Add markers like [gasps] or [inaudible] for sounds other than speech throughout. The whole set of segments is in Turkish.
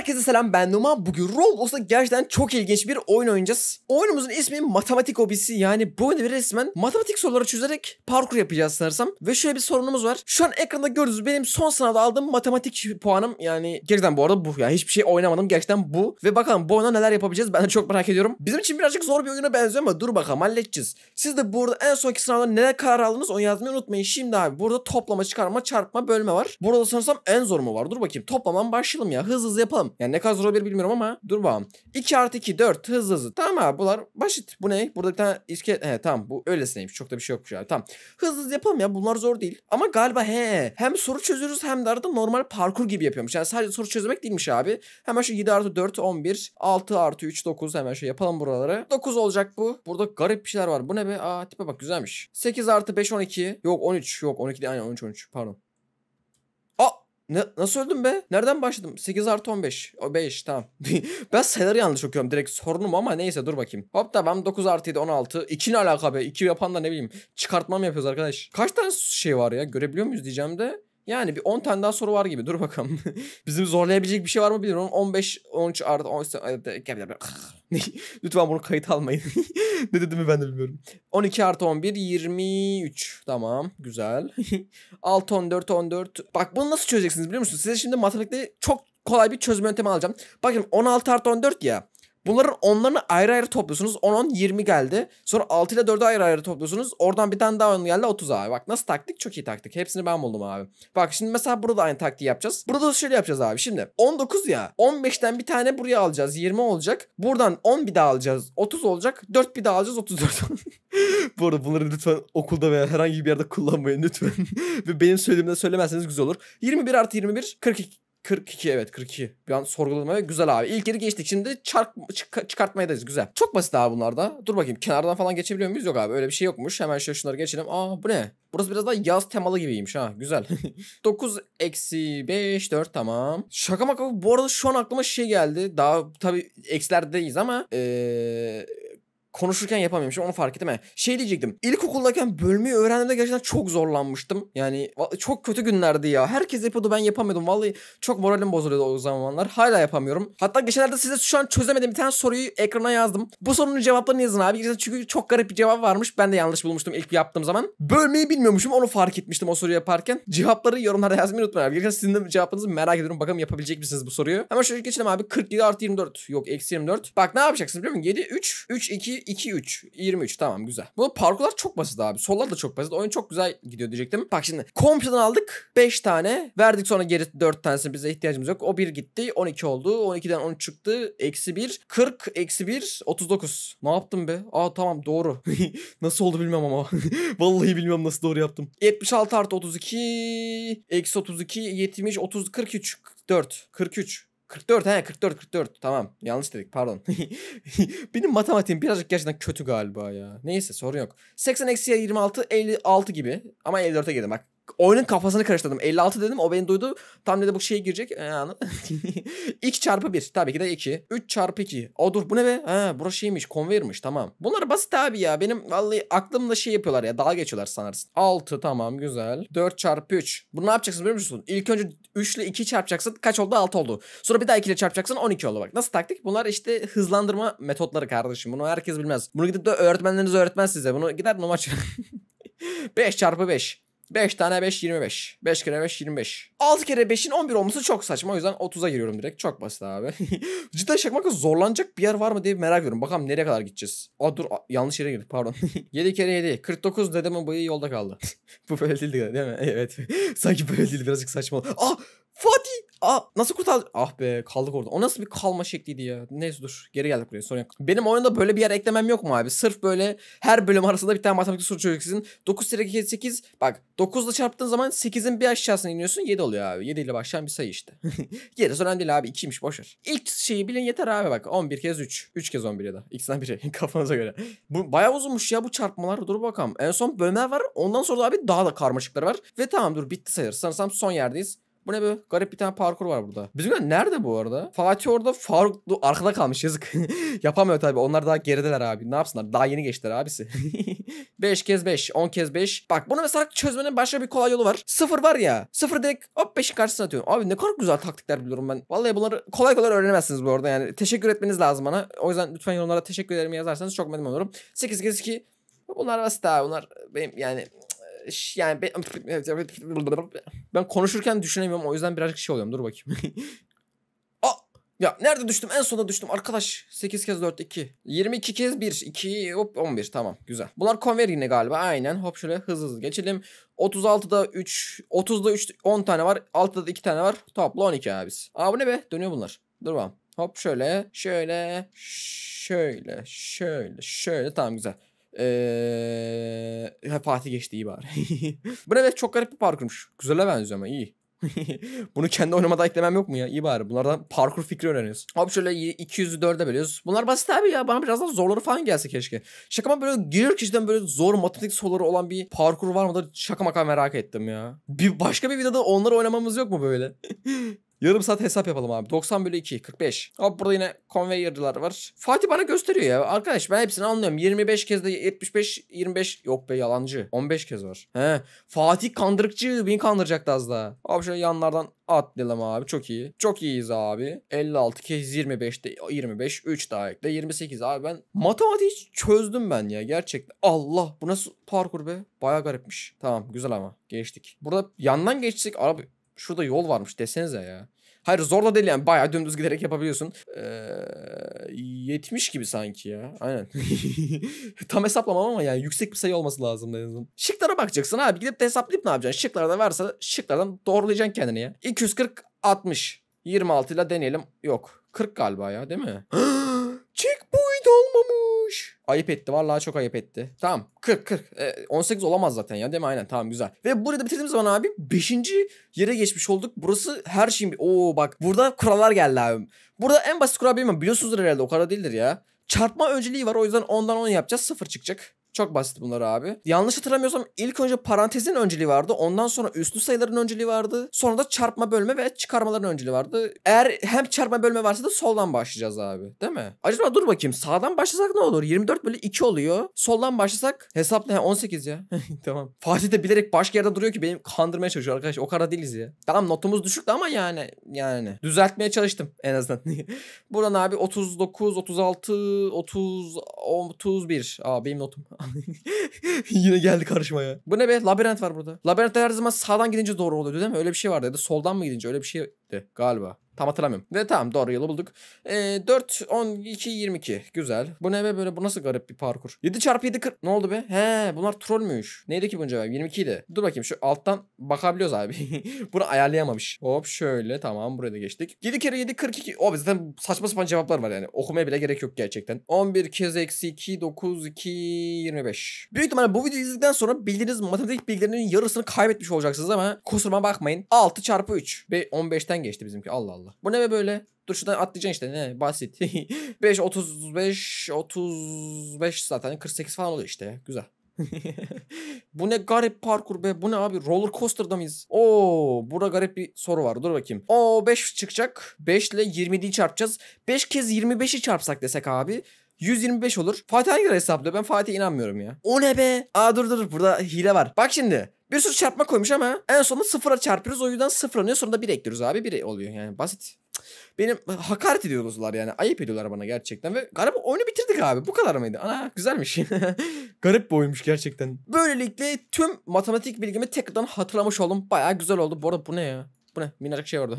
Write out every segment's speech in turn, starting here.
Herkese selam ben Numan Bugün Roblox'ta gerçekten çok ilginç bir oyun oynayacağız. Oyunumuzun ismi Matematik Hobisi. Yani bu oyunda bir resmen matematik soruları çözerek parkur yapacağız sanırsam. Ve şöyle bir sorunumuz var. Şu an ekranda gördüğünüz benim son sınavda aldığım matematik puanım. Yani gerçekten bu arada bu. Yani hiçbir şey oynamadım. Gerçekten bu. Ve bakalım bu oyuna neler yapabileceğiz. Ben de çok merak ediyorum. Bizim için birazcık zor bir oyuna benziyor ama dur bakalım halledeceğiz. Siz de burada en sonki sınavda neler karar aldınız onu yazmayı unutmayın. Şimdi abi burada toplama, çıkarma, çarpma, bölme var. Burada sanırsam en zor mu var? Dur bakayım. Toplaman başlayalım ya. Hızlı hızlı yapalım. Yani ne kadar zor olabilir bilmiyorum ama dur bakalım. 2 artı 2 4 hızlı hızlı. Tamam abi bunlar basit. Bu ne? Burada bir tane iskelet. He tamam bu öylesineymiş. Çok da bir şey yokmuş abi. Tamam. Hızlı hızlı yapalım ya. Bunlar zor değil. Ama galiba he. Hem soru çözüyoruz hem de arada normal parkur gibi yapıyormuş. Yani sadece soru çözmek değilmiş abi. Hemen şu 7 artı 4 11. 6 artı 3 9. Hemen şöyle yapalım buraları. 9 olacak bu. Burada garip bir şeyler var. Bu ne be? Aa tipe bak güzelmiş. 8 artı 5 12. Yok 13. Yok 12 değil. Aynen 13 13. Pardon. Aa ne, nasıl öldüm be? Nereden başladım? 8 artı 15. O 5 tamam. [laughs] ben sayıları yanlış okuyorum direkt sorunum ama neyse dur bakayım. Hop tamam 9 artı 7 16. 2 ne alaka be? 2 yapan da ne bileyim. Çıkartmam yapıyoruz arkadaş? Kaç tane şey var ya? Görebiliyor muyuz diyeceğim de. Yani bir 10 tane daha soru var gibi. Dur bakalım. [laughs] Bizim zorlayabilecek bir şey var mı bilmiyorum. 15, 13 artı 10. [laughs] Lütfen bunu kayıt almayın. [laughs] ne dediğimi ben de bilmiyorum. 12 artı 11, 23. Tamam. Güzel. 6, 14, 14. Bak bunu nasıl çözeceksiniz biliyor musunuz? Size şimdi matematikte çok kolay bir çözüm yöntemi alacağım. Bakın 16 artı 14 ya. Bunların onlarını ayrı ayrı topluyorsunuz. 10-10-20 geldi. Sonra 6 ile 4'ü ayrı ayrı topluyorsunuz. Oradan bir tane daha 10 geldi 30 abi. Bak nasıl taktik? Çok iyi taktik. Hepsini ben buldum abi. Bak şimdi mesela burada aynı taktiği yapacağız. Burada da şöyle yapacağız abi. Şimdi 19 ya. 15'ten bir tane buraya alacağız. 20 olacak. Buradan 10 bir daha alacağız. 30 olacak. 4 bir daha alacağız. 34 [laughs] Bu arada bunları lütfen okulda veya herhangi bir yerde kullanmayın lütfen. [laughs] Ve benim söylediğimde söylemezseniz güzel olur. 21 artı 21 42 42 evet 42. Bir an sorgulamaya güzel abi. İlk yeri geçtik. Şimdi çarp çık çıkartmayadayız. Güzel. Çok basit abi bunlarda. Dur bakayım kenardan falan geçebiliyor muyuz? Yok abi öyle bir şey yokmuş. Hemen şöyle şunları geçelim. Aa bu ne? Burası biraz daha yaz temalı gibiymiş ha. Güzel. 9 [laughs] eksi 5 4 tamam. Şaka maka bu arada şu an aklıma şey geldi. Daha tabii eksilerdeyiz ama ee, konuşurken yapamıyormuşum onu fark ettim. şey diyecektim. İlkokuldayken bölmeyi öğrendiğimde gerçekten çok zorlanmıştım. Yani çok kötü günlerdi ya. Herkes yapıyordu ben yapamıyordum. Vallahi çok moralim bozuluyordu o zamanlar. Hala yapamıyorum. Hatta geçenlerde size şu an çözemediğim bir tane soruyu ekrana yazdım. Bu sorunun cevaplarını yazın abi. Gerçekten çünkü çok garip bir cevap varmış. Ben de yanlış bulmuştum ilk yaptığım zaman. Bölmeyi bilmiyormuşum. Onu fark etmiştim o soruyu yaparken. Cevapları yorumlara yazmayı unutmayın abi. Gerçekten sizin de cevaplarınızı merak ediyorum. Bakalım yapabilecek misiniz bu soruyu? Hemen şöyle geçelim abi. 47 artı 24. Yok eksi 24. Bak ne yapacaksınız biliyor musun? 7, 3, 3, 2, 1, 2, 3. 23 tamam güzel. Bu parkurlar çok basit abi. Sollar da çok basit. Oyun çok güzel gidiyor diyecektim. Bak şimdi komşudan aldık 5 tane. Verdik sonra geri 4 tanesini bize ihtiyacımız yok. O 1 gitti. 12 oldu. 12'den 13 çıktı. Eksi 1. 40 eksi 1. 39. Ne yaptım be? Aa tamam doğru. [laughs] nasıl oldu bilmem ama. [laughs] Vallahi bilmiyorum nasıl doğru yaptım. 76 artı 32. Eksi 32. 70. 30. 43. 4. 43. 44 he 44 44 tamam yanlış dedik pardon. [laughs] Benim matematiğim birazcık gerçekten kötü galiba ya. Neyse sorun yok. 80 eksi 26 56 gibi ama 54'e girdim bak oyunun kafasını karıştırdım. 56 dedim o beni duydu. Tam dedi bu şeye girecek. Yani. Ee, [laughs] 2 çarpı 1. Tabii ki de 2. 3 çarpı 2. O dur bu ne be? Ha burası şeymiş. Konveyermiş tamam. Bunlar basit abi ya. Benim vallahi aklımda şey yapıyorlar ya. Dalga geçiyorlar sanarsın. 6 tamam güzel. 4 çarpı 3. Bunu ne yapacaksın biliyor musun? İlk önce 3 ile 2 çarpacaksın. Kaç oldu? 6 oldu. Sonra bir daha 2 ile çarpacaksın. 12 oldu bak. Nasıl taktik? Bunlar işte hızlandırma metotları kardeşim. Bunu herkes bilmez. Bunu gidip de öğretmenleriniz öğretmez size. Bunu gider numara. 5 [laughs] çarpı 5. 5 tane 5 25. 5 kere 5 25. 6 kere 5'in 11 olması çok saçma. O yüzden 30'a giriyorum direkt. Çok basit abi. [laughs] Cidden şakmakla zorlanacak bir yer var mı diye merak ediyorum. Bakalım nereye kadar gideceğiz. Aa dur yanlış yere girdik pardon. 7 [laughs] kere 7. 49 dedemin bıyığı yolda kaldı. [laughs] Bu böyle değildi değil mi? Evet. Sanki böyle değildi birazcık saçma. Aa Fatih Aa nasıl kurtar? Ah be kaldık orada. O nasıl bir kalma şekliydi ya. Neyse dur geri geldik buraya sorun yok. Benim oyunda böyle bir yer eklemem yok mu abi? Sırf böyle her bölüm arasında bir tane matematik soru çözeceksin. 9 sire 8 bak 9 ile çarptığın zaman 8'in bir aşağısına iniyorsun 7 oluyor abi. 7 ile başlayan bir sayı işte. [laughs] Gerisi önemli değil abi 2'ymiş boşver. İlk şeyi bilin yeter abi bak 11 kez 3. 3 kez 11 ya da ikisinden biri [laughs] kafanıza göre. Bu bayağı uzunmuş ya bu çarpmalar dur bakalım. En son bölme var ondan sonra da abi daha da karmaşıklar var. Ve tamam dur bitti sayılır. Sanırsam son yerdeyiz. Bu ne be? Garip bir tane parkur var burada. Bizimkiler nerede bu arada? Fatih orada Faruk arkada kalmış yazık. [laughs] Yapamıyor tabii. Onlar daha gerideler abi. Ne yapsınlar? Daha yeni geçtiler abisi. 5 [laughs] kez 5. 10 kez 5. Bak bunu mesela çözmenin başka bir kolay yolu var. 0 var ya. 0 direkt hop 5'in karşısına atıyorum. Abi ne kadar güzel taktikler biliyorum ben. Vallahi bunları kolay kolay öğrenemezsiniz bu arada. Yani teşekkür etmeniz lazım bana. O yüzden lütfen yorumlara teşekkür ederim yazarsanız çok memnun olurum. 8 kez 2. Bunlar basit abi. Bunlar benim yani yani ben, ben konuşurken düşünemiyorum o yüzden birazcık şey oluyorum dur bakayım. [laughs] Aa, ya nerede düştüm? En sona düştüm arkadaş. 8 kez 4 2. 22 kez 1 2 hop 11 tamam güzel. Bunlar konver yine galiba. Aynen. Hop şöyle hızlı hızlı geçelim. 36'da 3 30'da 3 10 tane var. 6'da da 2 tane var. Topla 12 abis. Aa bu ne be? Dönüyor bunlar. Dur bakalım. Hop şöyle şöyle şöyle şöyle şöyle tamam güzel. Ee, Fatih geçti iyi bari. [laughs] bu ne be çok garip bir parkurmuş. Güzele benziyor ama iyi. [laughs] Bunu kendi oynamada eklemem yok mu ya? İyi bari. Bunlardan parkur fikri öğreniyoruz. Abi şöyle 200'ü 4'e bölüyoruz. Bunlar basit abi ya. Bana biraz daha zorları falan gelse keşke. Şaka Şakama böyle giriyor kişiden böyle zor matematik soruları olan bir parkur var mıdır? Şaka maka merak ettim ya. Bir başka bir videoda onları oynamamız yok mu böyle? [laughs] Yarım saat hesap yapalım abi. 90 bölü 2. 45. Hop burada yine conveyor'lar var. Fatih bana gösteriyor ya. Arkadaş ben hepsini anlıyorum. 25 kez de 75 25 yok be yalancı. 15 kez var. He. Fatih kandırıkçı. Beni kandıracaktı az daha. Abi şöyle yanlardan atlayalım abi. Çok iyi. Çok iyiyiz abi. 56 kez 25 de 25. 3 daha ekle. 28 abi ben matematiği çözdüm ben ya gerçekten. Allah bu nasıl parkur be? Baya garipmiş. Tamam güzel ama geçtik. Burada yandan geçsek abi şurada yol varmış desenize ya. Hayır zor da değil yani bayağı dümdüz giderek yapabiliyorsun. Ee, 70 gibi sanki ya. Aynen. [laughs] Tam hesaplamam ama yani yüksek bir sayı olması lazım dedim. azından. Şıklara bakacaksın abi. Gidip de hesaplayıp ne yapacaksın? Şıklarda varsa şıklardan doğrulayacaksın kendini ya. 240 60. 26 ile deneyelim. Yok. 40 galiba ya değil mi? [gasps] Checkpoint olmamış olmuş. Ayıp etti vallahi çok ayıp etti. Tamam 40 40 e, 18 olamaz zaten ya değil mi? Aynen tamam güzel. Ve burada bitirdiğimiz zaman abi 5. yere geçmiş olduk. Burası her şeyin... Oo bak burada kurallar geldi abi. Burada en basit kural bilmem biliyorsunuzdur herhalde o kadar değildir ya. Çarpma önceliği var o yüzden ondan 10 yapacağız 0 çıkacak. Çok basit bunlar abi. Yanlış hatırlamıyorsam ilk önce parantezin önceliği vardı. Ondan sonra üstlü sayıların önceliği vardı. Sonra da çarpma bölme ve çıkarmaların önceliği vardı. Eğer hem çarpma bölme varsa da soldan başlayacağız abi. Değil mi? Acaba dur bakayım sağdan başlasak ne olur? 24 bölü 2 oluyor. Soldan başlasak hesapla he, 18 ya. [laughs] tamam. Fatih de bilerek başka yerde duruyor ki benim kandırmaya çalışıyor arkadaş. O kadar değiliz ya. Tamam notumuz düşüktü ama yani yani düzeltmeye çalıştım en azından. [laughs] Buradan abi 39, 36, 30, 31. Aa benim notum. [laughs] Yine geldi karşıma ya. Bu ne be? Labirent var burada. Labirentler her zaman sağdan gidince doğru oluyor, değil mi? Öyle bir şey vardı ya da soldan mı gidince öyle bir şey gitti galiba. Tam hatırlamıyorum. Ve tamam doğru yılı bulduk. Ee, 4, 12, 22. Güzel. Bu ne be böyle? Bu nasıl garip bir parkur? 7 çarpı 7 40. Ne oldu be? He bunlar trollmüş. Neydi ki bunun cevabı? 22 idi. Dur bakayım şu alttan bakabiliyoruz abi. [laughs] Bunu ayarlayamamış. Hop şöyle tamam buraya da geçtik. 7 kere 7 42. Abi zaten saçma sapan cevaplar var yani. Okumaya bile gerek yok gerçekten. 11 kez eksi 2 9 2 25. Büyük ihtimalle bu videoyu izledikten sonra bildiğiniz matematik bilgilerinin yarısını kaybetmiş olacaksınız ama kusuruma bakmayın. 6 çarpı 3 ve 15'ten içinden geçti bizimki. Allah Allah. Bu ne be böyle? Dur şuradan atlayacaksın işte ne basit. 5 35 35 zaten 48 falan oluyor işte. Güzel. [laughs] bu ne garip parkur be. Bu ne abi? Roller coaster'da mıyız? Oo, burada garip bir soru var. Dur bakayım. Oo 5 çıkacak. 5 ile 20'yi çarpacağız. 5 kez 25'i çarpsak desek abi. 125 olur. Fatih hangi hesaplıyor? Ben Fatih'e inanmıyorum ya. O ne be? Aa dur dur burada hile var. Bak şimdi. Bir sürü çarpma koymuş ama en sonunda sıfıra çarpıyoruz. O yüzden sıfırlanıyor. Sonunda bir ekliyoruz abi. Biri oluyor yani basit. Benim hakaret ediyorlar yani. Ayıp ediyorlar bana gerçekten. Ve galiba oyunu bitirdik abi. Bu kadar mıydı? Ana güzelmiş. [laughs] Garip bir oyunmuş gerçekten. Böylelikle tüm matematik bilgimi tekrardan hatırlamış oldum. Baya güzel oldu. Bu arada bu ne ya? Bu ne? Minnacık şey orada.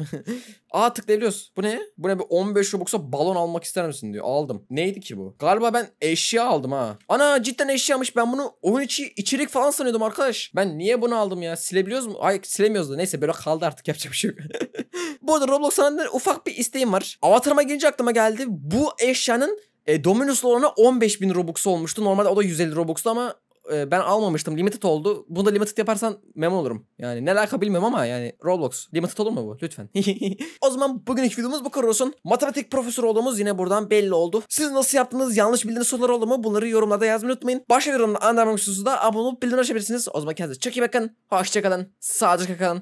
Aa [laughs] tıklayabiliyoruz. Bu ne? Bu ne? Bir 15 Robux'a balon almak ister misin diyor. Aldım. Neydi ki bu? Galiba ben eşya aldım ha. Ana cidden eşyamış. Ben bunu oyun içi içerik falan sanıyordum arkadaş. Ben niye bunu aldım ya? Silebiliyoruz mu? Ay silemiyoruz da. Neyse böyle kaldı artık yapacak bir şey yok. [laughs] bu arada Roblox senden ufak bir isteğim var. Avatarıma gelince aklıma geldi. Bu eşyanın e, Dominus'la olana 15.000 Robux olmuştu. Normalde o da 150 Robux'tu ama e, ben almamıştım. Limited oldu. Bunu da limited yaparsan memnun olurum. Yani ne alaka bilmiyorum ama yani Roblox. Limited olur mu bu? Lütfen. [laughs] o zaman bugünkü videomuz bu kadar olsun. Matematik profesörü olduğumuz yine buradan belli oldu. Siz nasıl yaptınız? Yanlış bildiğiniz sorular oldu mu? Bunları yorumlarda yazmayı unutmayın. Başka yorumlarda anlamak da abone olup bildirim açabilirsiniz. O zaman kendinize çok iyi bakın. Hoşçakalın. Sağlıcakla kalın.